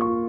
thank you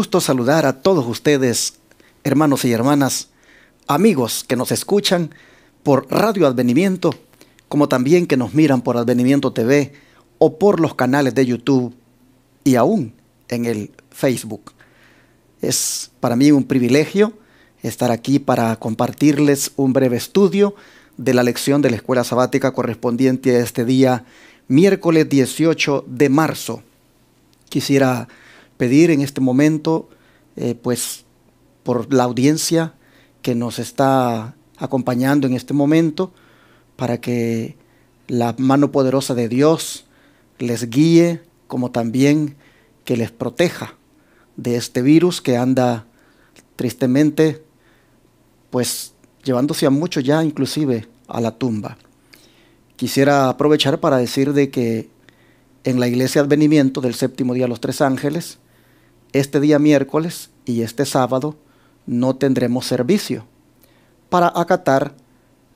gusto saludar a todos ustedes, hermanos y hermanas, amigos que nos escuchan por Radio Advenimiento, como también que nos miran por Advenimiento TV o por los canales de YouTube y aún en el Facebook. Es para mí un privilegio estar aquí para compartirles un breve estudio de la lección de la escuela sabática correspondiente a este día, miércoles 18 de marzo. Quisiera pedir en este momento, eh, pues, por la audiencia que nos está acompañando en este momento, para que la mano poderosa de Dios les guíe, como también que les proteja de este virus que anda tristemente, pues, llevándose a mucho ya inclusive a la tumba. Quisiera aprovechar para decir de que en la iglesia Advenimiento del séptimo día los tres ángeles este día miércoles y este sábado no tendremos servicio para acatar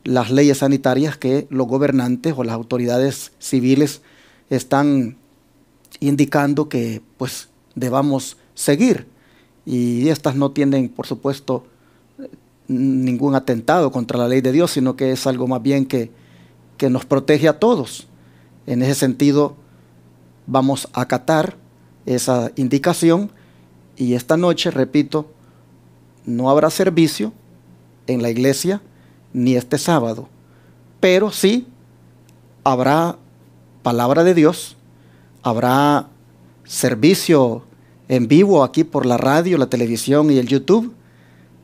las leyes sanitarias que los gobernantes o las autoridades civiles están indicando que pues debamos seguir y estas no tienen por supuesto ningún atentado contra la ley de Dios, sino que es algo más bien que, que nos protege a todos. En ese sentido, vamos a acatar esa indicación y esta noche, repito, no habrá servicio en la iglesia ni este sábado, pero sí habrá palabra de Dios, habrá servicio en vivo aquí por la radio, la televisión y el YouTube.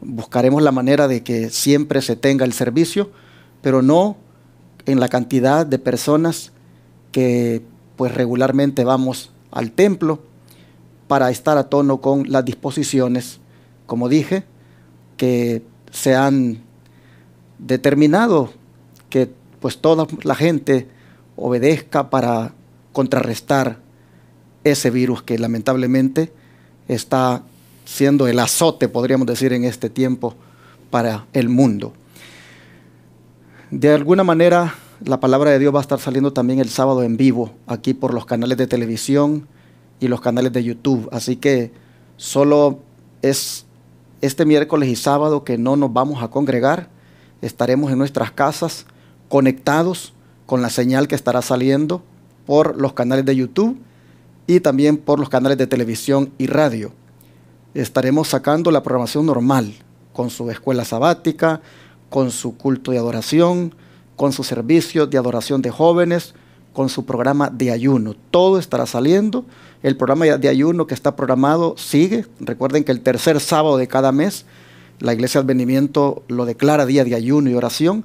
Buscaremos la manera de que siempre se tenga el servicio, pero no en la cantidad de personas que pues regularmente vamos al templo para estar a tono con las disposiciones, como dije, que se han determinado que pues toda la gente obedezca para contrarrestar ese virus que lamentablemente está siendo el azote, podríamos decir, en este tiempo para el mundo. De alguna manera, la palabra de Dios va a estar saliendo también el sábado en vivo, aquí por los canales de televisión, y los canales de YouTube. Así que solo es este miércoles y sábado que no nos vamos a congregar. Estaremos en nuestras casas conectados con la señal que estará saliendo por los canales de YouTube y también por los canales de televisión y radio. Estaremos sacando la programación normal, con su escuela sabática, con su culto de adoración, con su servicio de adoración de jóvenes, con su programa de ayuno. Todo estará saliendo. El programa de ayuno que está programado sigue. Recuerden que el tercer sábado de cada mes la Iglesia de Advenimiento lo declara día de ayuno y oración.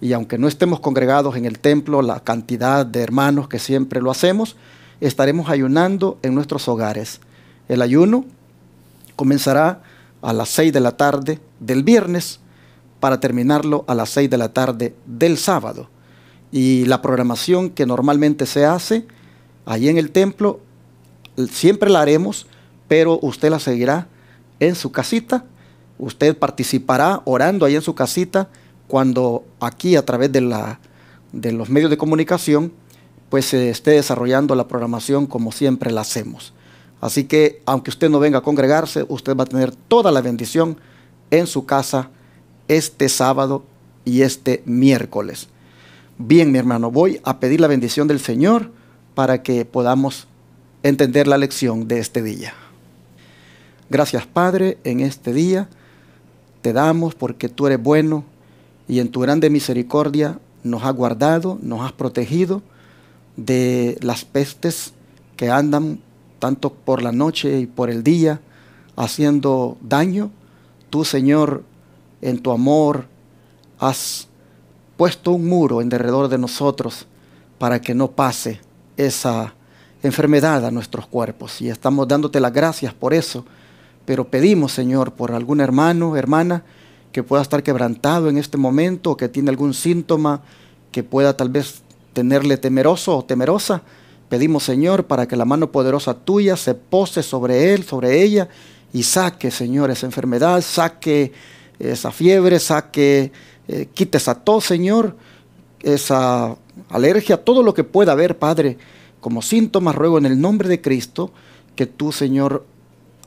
Y aunque no estemos congregados en el templo, la cantidad de hermanos que siempre lo hacemos, estaremos ayunando en nuestros hogares. El ayuno comenzará a las 6 de la tarde del viernes para terminarlo a las 6 de la tarde del sábado y la programación que normalmente se hace ahí en el templo, siempre la haremos, pero usted la seguirá en su casita. Usted participará orando ahí en su casita cuando aquí a través de, la, de los medios de comunicación pues se esté desarrollando la programación como siempre la hacemos. Así que aunque usted no venga a congregarse, usted va a tener toda la bendición en su casa este sábado y este miércoles. Bien, mi hermano, voy a pedir la bendición del Señor para que podamos entender la lección de este día. Gracias, Padre, en este día te damos porque tú eres bueno y en tu grande misericordia nos has guardado, nos has protegido de las pestes que andan tanto por la noche y por el día haciendo daño. Tú, Señor, en tu amor has puesto un muro en derredor de nosotros para que no pase esa enfermedad a nuestros cuerpos. Y estamos dándote las gracias por eso, pero pedimos, Señor, por algún hermano, hermana, que pueda estar quebrantado en este momento o que tiene algún síntoma que pueda tal vez tenerle temeroso o temerosa. Pedimos, Señor, para que la mano poderosa tuya se pose sobre él, sobre ella, y saque, Señor, esa enfermedad, saque esa fiebre, saque eh, quites a todo Señor, esa alergia, todo lo que pueda haber, Padre, como síntomas, ruego en el nombre de Cristo que tú, Señor,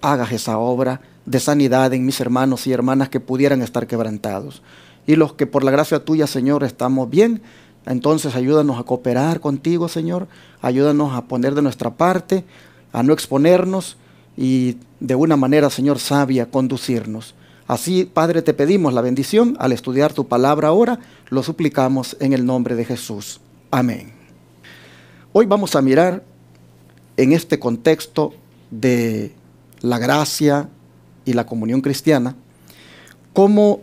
hagas esa obra de sanidad en mis hermanos y hermanas que pudieran estar quebrantados. Y los que por la gracia tuya, Señor, estamos bien, entonces ayúdanos a cooperar contigo, Señor, ayúdanos a poner de nuestra parte, a no exponernos y de una manera, Señor, sabia conducirnos. Así, Padre, te pedimos la bendición al estudiar tu palabra ahora. Lo suplicamos en el nombre de Jesús. Amén. Hoy vamos a mirar en este contexto de la gracia y la comunión cristiana, cómo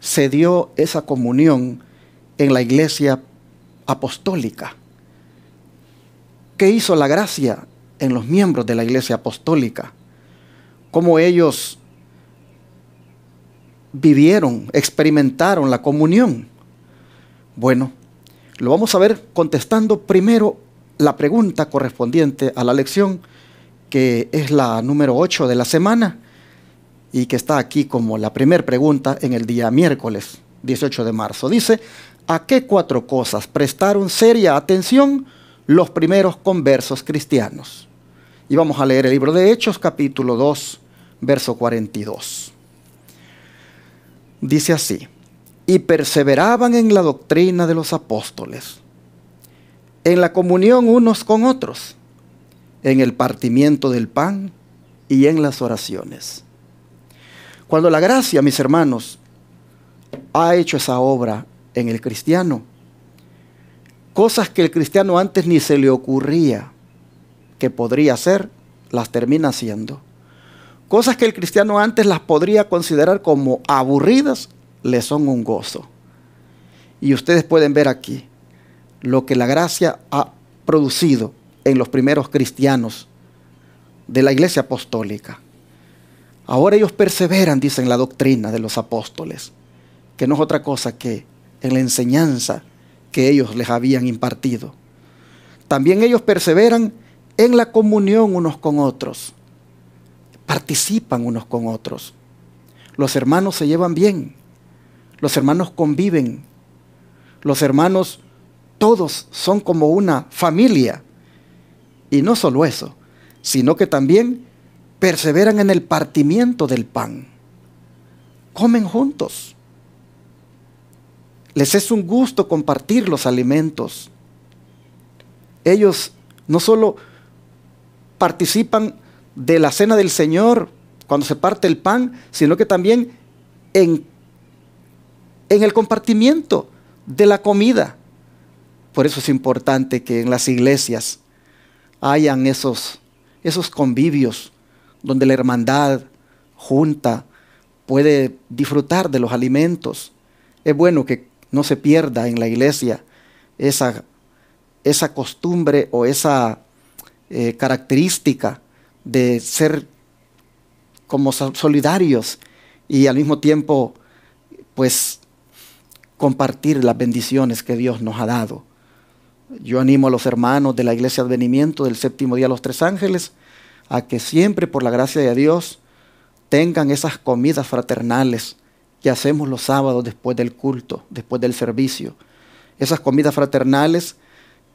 se dio esa comunión en la iglesia apostólica. ¿Qué hizo la gracia en los miembros de la iglesia apostólica? ¿Cómo ellos vivieron, experimentaron la comunión? Bueno, lo vamos a ver contestando primero la pregunta correspondiente a la lección, que es la número 8 de la semana y que está aquí como la primera pregunta en el día miércoles 18 de marzo. Dice, ¿a qué cuatro cosas prestaron seria atención los primeros conversos cristianos? Y vamos a leer el libro de Hechos capítulo 2, verso 42. Dice así, y perseveraban en la doctrina de los apóstoles, en la comunión unos con otros, en el partimiento del pan y en las oraciones. Cuando la gracia, mis hermanos, ha hecho esa obra en el cristiano, cosas que el cristiano antes ni se le ocurría que podría hacer, las termina haciendo. Cosas que el cristiano antes las podría considerar como aburridas, le son un gozo. Y ustedes pueden ver aquí lo que la gracia ha producido en los primeros cristianos de la iglesia apostólica. Ahora ellos perseveran, dicen la doctrina de los apóstoles, que no es otra cosa que en la enseñanza que ellos les habían impartido. También ellos perseveran en la comunión unos con otros participan unos con otros. Los hermanos se llevan bien, los hermanos conviven, los hermanos todos son como una familia. Y no solo eso, sino que también perseveran en el partimiento del pan. Comen juntos. Les es un gusto compartir los alimentos. Ellos no solo participan de la cena del Señor, cuando se parte el pan, sino que también en, en el compartimiento de la comida. Por eso es importante que en las iglesias hayan esos, esos convivios donde la hermandad junta puede disfrutar de los alimentos. Es bueno que no se pierda en la iglesia esa, esa costumbre o esa eh, característica de ser como solidarios y al mismo tiempo, pues, compartir las bendiciones que Dios nos ha dado. Yo animo a los hermanos de la Iglesia de Advenimiento del Séptimo Día los Tres Ángeles a que siempre, por la gracia de Dios, tengan esas comidas fraternales que hacemos los sábados después del culto, después del servicio. Esas comidas fraternales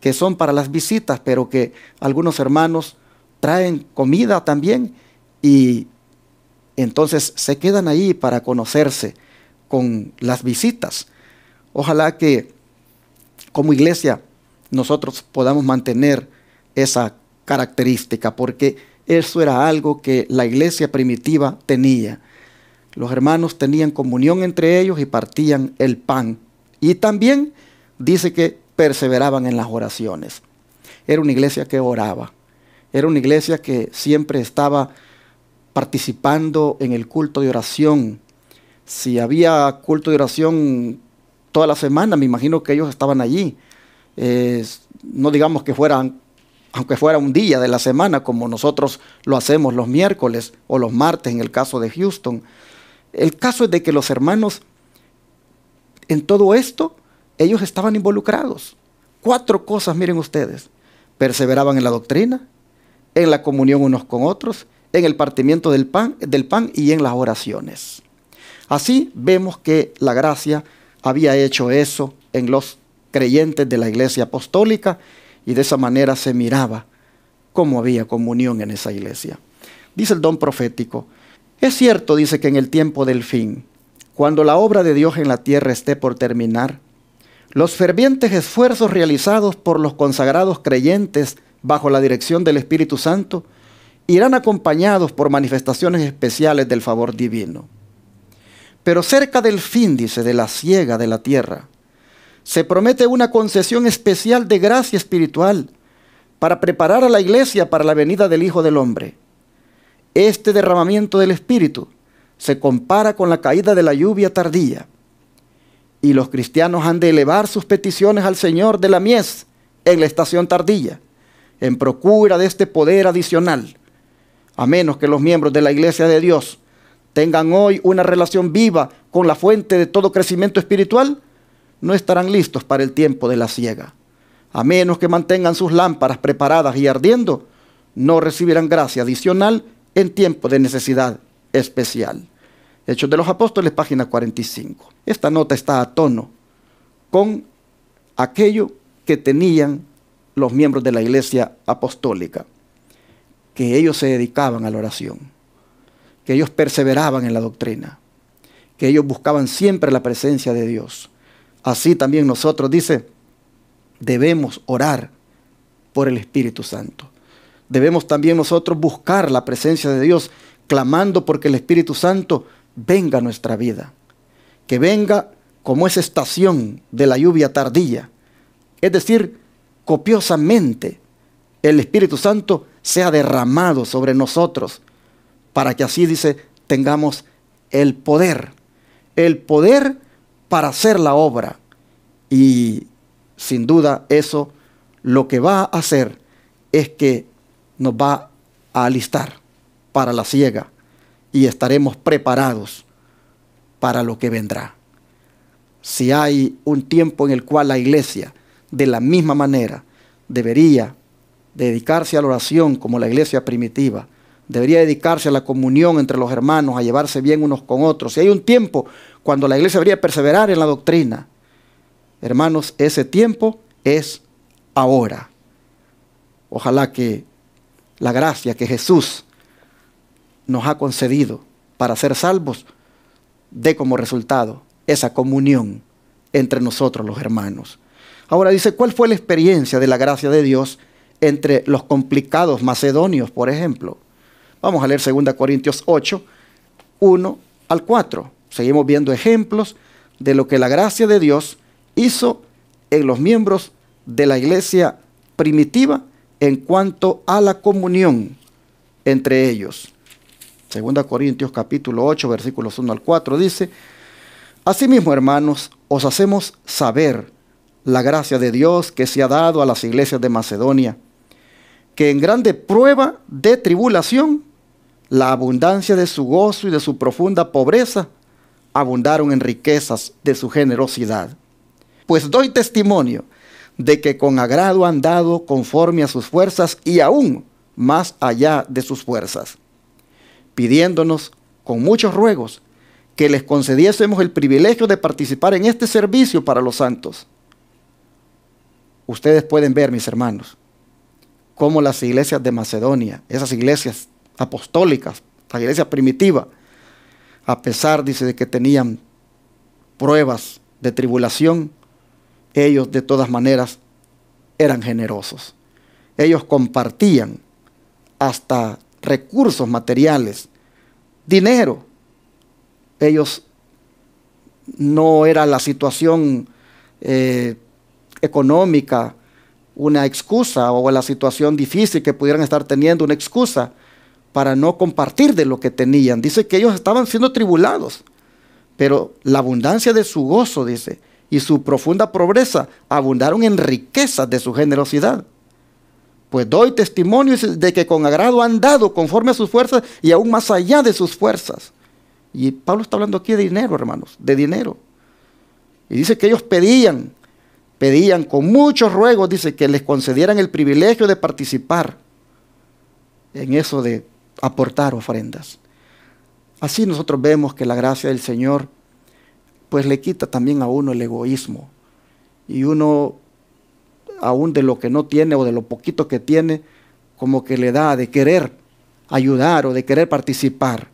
que son para las visitas, pero que algunos hermanos traen comida también y entonces se quedan ahí para conocerse con las visitas. Ojalá que como iglesia nosotros podamos mantener esa característica, porque eso era algo que la iglesia primitiva tenía. Los hermanos tenían comunión entre ellos y partían el pan. Y también dice que perseveraban en las oraciones. Era una iglesia que oraba. Era una iglesia que siempre estaba participando en el culto de oración. Si había culto de oración toda la semana, me imagino que ellos estaban allí. no digamos que fueran, aunque fuera un día de la semana, como nosotros lo hacemos los miércoles o los martes en el caso de Houston. El caso es de que los hermanos, en todo esto, ellos estaban involucrados. Cuatro cosas, miren ustedes. Perseveraban en la doctrina, en la comunión unos con otros, en el partimiento del pan, del pan y en las oraciones. Así vemos que la gracia había hecho eso en los creyentes de la iglesia apostólica y de esa manera se miraba cómo había comunión en esa iglesia. Dice el don profético, es cierto, dice que en el tiempo del fin, cuando la obra de Dios en la tierra esté por terminar, los fervientes esfuerzos realizados por los consagrados creyentes bajo la dirección del Espíritu Santo, irán acompañados por manifestaciones especiales del favor divino. Pero cerca del fíndice de la siega de la tierra, se promete una concesión especial de gracia espiritual para preparar a la iglesia para la venida del Hijo del Hombre. Este derramamiento del Espíritu se compara con la caída de la lluvia tardía. Y los cristianos han de elevar sus peticiones al Señor de la mies en la estación tardía en procura de este poder adicional, a menos que los miembros de la Iglesia de Dios tengan hoy una relación viva con la fuente de todo crecimiento espiritual, no estarán listos para el tiempo de la ciega. A menos que mantengan sus lámparas preparadas y ardiendo, no recibirán gracia adicional en tiempo de necesidad especial. Hechos de los Apóstoles, página 45. Esta nota está a tono con aquello que tenían los miembros de la iglesia apostólica, que ellos se dedicaban a la oración, que ellos perseveraban en la doctrina, que ellos buscaban siempre la presencia de Dios. Así también nosotros, dice, debemos orar por el Espíritu Santo. Debemos también nosotros buscar la presencia de Dios, clamando porque el Espíritu Santo venga a nuestra vida. Que venga como esa estación de la lluvia tardía. Es decir, copiosamente el Espíritu Santo sea derramado sobre nosotros, para que así, dice, tengamos el poder, el poder para hacer la obra. Y sin duda eso lo que va a hacer es que nos va a alistar para la ciega y estaremos preparados para lo que vendrá. Si hay un tiempo en el cual la iglesia de la misma manera debería dedicarse a la oración como la iglesia primitiva. Debería dedicarse a la comunión entre los hermanos, a llevarse bien unos con otros. Y hay un tiempo cuando la iglesia debería perseverar en la doctrina, hermanos, ese tiempo es ahora. Ojalá que la gracia que Jesús nos ha concedido para ser salvos dé como resultado esa comunión entre nosotros los hermanos. Ahora dice, ¿cuál fue la experiencia de la gracia de Dios entre los complicados macedonios, por ejemplo? Vamos a leer 2 Corintios 8, 1 al 4. Seguimos viendo ejemplos de lo que la gracia de Dios hizo en los miembros de la iglesia primitiva en cuanto a la comunión entre ellos. 2 Corintios capítulo 8 versículos 1 al 4 dice, Asimismo hermanos, os hacemos saber la gracia de Dios que se ha dado a las iglesias de Macedonia, que en grande prueba de tribulación, la abundancia de su gozo y de su profunda pobreza abundaron en riquezas de su generosidad. Pues doy testimonio de que con agrado han dado conforme a sus fuerzas y aún más allá de sus fuerzas, pidiéndonos con muchos ruegos que les concediésemos el privilegio de participar en este servicio para los santos ustedes pueden ver, mis hermanos, cómo las iglesias de Macedonia, esas iglesias apostólicas, la iglesia primitiva, a pesar, dice, de que tenían pruebas de tribulación, ellos de todas maneras eran generosos. Ellos compartían hasta recursos materiales, dinero. Ellos no era la situación eh, económica, una excusa o la situación difícil que pudieran estar teniendo, una excusa para no compartir de lo que tenían. Dice que ellos estaban siendo tribulados, pero la abundancia de su gozo, dice, y su profunda pobreza abundaron en riquezas de su generosidad. Pues doy testimonio de que con agrado han dado conforme a sus fuerzas y aún más allá de sus fuerzas. Y Pablo está hablando aquí de dinero, hermanos, de dinero. Y dice que ellos pedían Pedían con muchos ruegos, dice, que les concedieran el privilegio de participar en eso de aportar ofrendas. Así nosotros vemos que la gracia del Señor pues le quita también a uno el egoísmo y uno aún de lo que no tiene o de lo poquito que tiene como que le da de querer ayudar o de querer participar.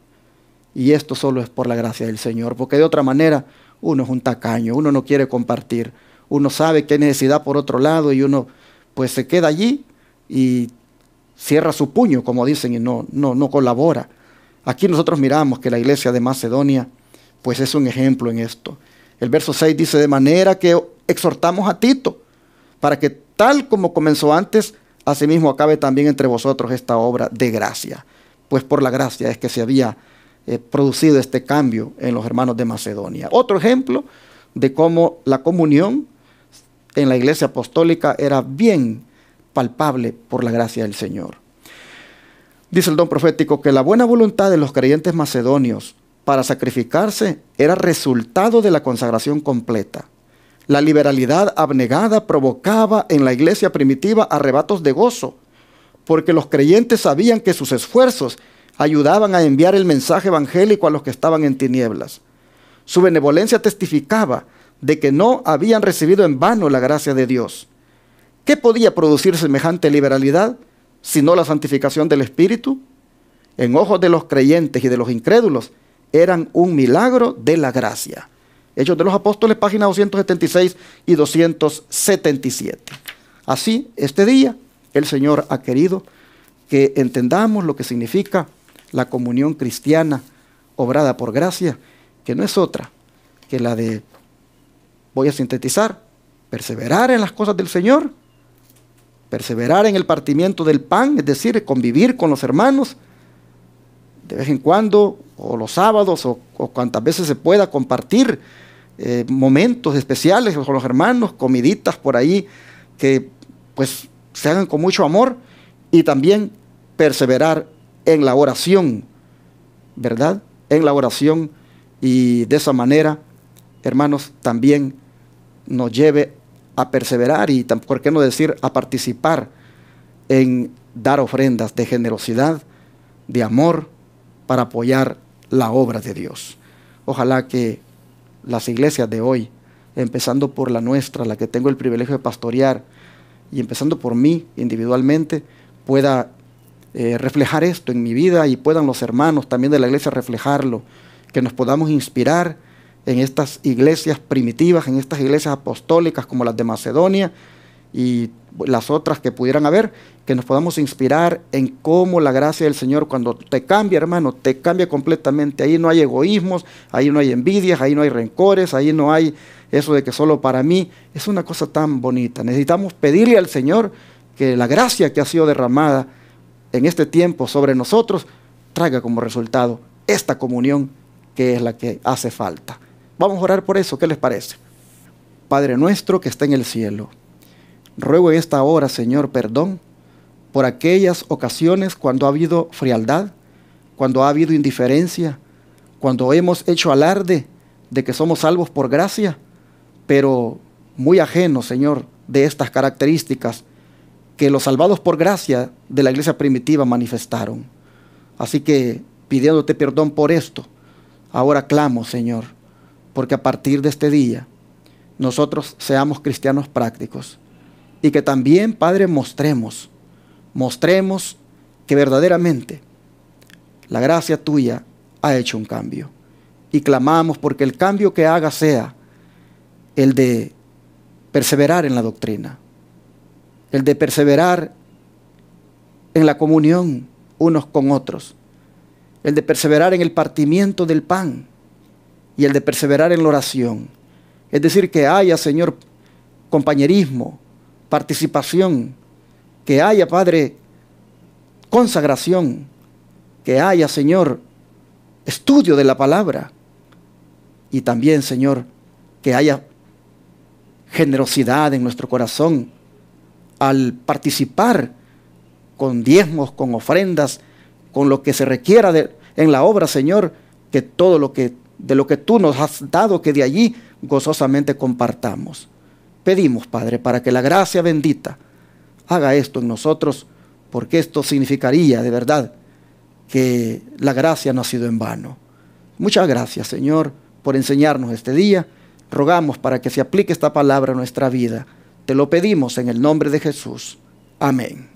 Y esto solo es por la gracia del Señor, porque de otra manera uno es un tacaño, uno no quiere compartir uno sabe que hay necesidad por otro lado y uno pues se queda allí y cierra su puño, como dicen, y no, no, no colabora. Aquí nosotros miramos que la iglesia de Macedonia pues es un ejemplo en esto. El verso 6 dice, de manera que exhortamos a Tito para que tal como comenzó antes, asimismo acabe también entre vosotros esta obra de gracia. Pues por la gracia es que se había eh, producido este cambio en los hermanos de Macedonia. Otro ejemplo de cómo la comunión en la iglesia apostólica era bien palpable por la gracia del Señor. Dice el don profético que la buena voluntad de los creyentes macedonios para sacrificarse era resultado de la consagración completa. La liberalidad abnegada provocaba en la iglesia primitiva arrebatos de gozo, porque los creyentes sabían que sus esfuerzos ayudaban a enviar el mensaje evangélico a los que estaban en tinieblas. Su benevolencia testificaba de que no habían recibido en vano la gracia de Dios. ¿Qué podía producir semejante liberalidad sino la santificación del Espíritu? En ojos de los creyentes y de los incrédulos, eran un milagro de la gracia. Hechos de los Apóstoles, páginas 276 y 277. Así, este día, el Señor ha querido que entendamos lo que significa la comunión cristiana obrada por gracia, que no es otra que la de Voy a sintetizar. Perseverar en las cosas del Señor. Perseverar en el partimiento del pan, es decir, convivir con los hermanos. De vez en cuando, o los sábados, o, cuantas veces se pueda compartir eh, momentos especiales con los hermanos, comiditas por ahí, que pues se hagan con mucho amor. Y también perseverar en la oración, ¿verdad? En la oración y de esa manera, hermanos, también nos lleve a perseverar y, por qué no decir, a participar en dar ofrendas de generosidad, de amor, para apoyar la obra de Dios. Ojalá que las iglesias de hoy, empezando por la nuestra, la que tengo el privilegio de pastorear, y empezando por mí individualmente, pueda eh, reflejar esto en mi vida y puedan los hermanos también de la iglesia reflejarlo, que nos podamos inspirar en estas iglesias primitivas, en estas iglesias apostólicas como las de Macedonia y las otras que pudieran haber, que nos podamos inspirar en cómo la gracia del Señor cuando te cambia, hermano, te cambia completamente. Ahí no hay egoísmos, ahí no hay envidias, ahí no hay rencores, ahí no hay eso de que solo para mí. Es una cosa tan bonita. Necesitamos pedirle al Señor que la gracia que ha sido derramada en este tiempo sobre nosotros traiga como resultado esta comunión que es la que hace falta. Vamos a orar por eso, ¿qué les parece? Padre nuestro que está en el cielo, ruego en esta hora, Señor, perdón por aquellas ocasiones cuando ha habido frialdad, cuando ha habido indiferencia, cuando hemos hecho alarde de que somos salvos por gracia, pero muy ajenos, Señor, de estas características que los salvados por gracia de la iglesia primitiva manifestaron. Así que pidiéndote perdón por esto, ahora clamo, Señor, porque a partir de este día nosotros seamos cristianos prácticos y que también, Padre, mostremos, mostremos que verdaderamente la gracia tuya ha hecho un cambio. Y clamamos porque el cambio que haga sea el de perseverar en la doctrina, el de perseverar en la comunión unos con otros, el de perseverar en el partimiento del pan y el de perseverar en la oración. Es decir, que haya, Señor, compañerismo, participación, que haya, Padre, consagración, que haya, Señor, estudio de la palabra. Y también, Señor, que haya generosidad en nuestro corazón al participar con diezmos, con ofrendas, con lo que se requiera en la obra, Señor, que todo lo que de lo que tú nos has dado, que de allí gozosamente compartamos. Pedimos, Padre, para que la gracia bendita haga esto en nosotros, porque esto significaría de verdad que la gracia no ha sido en vano. Muchas gracias, Señor, por enseñarnos este día. Rogamos para que se aplique esta palabra a nuestra vida. Te lo pedimos en el nombre de Jesús. Amén.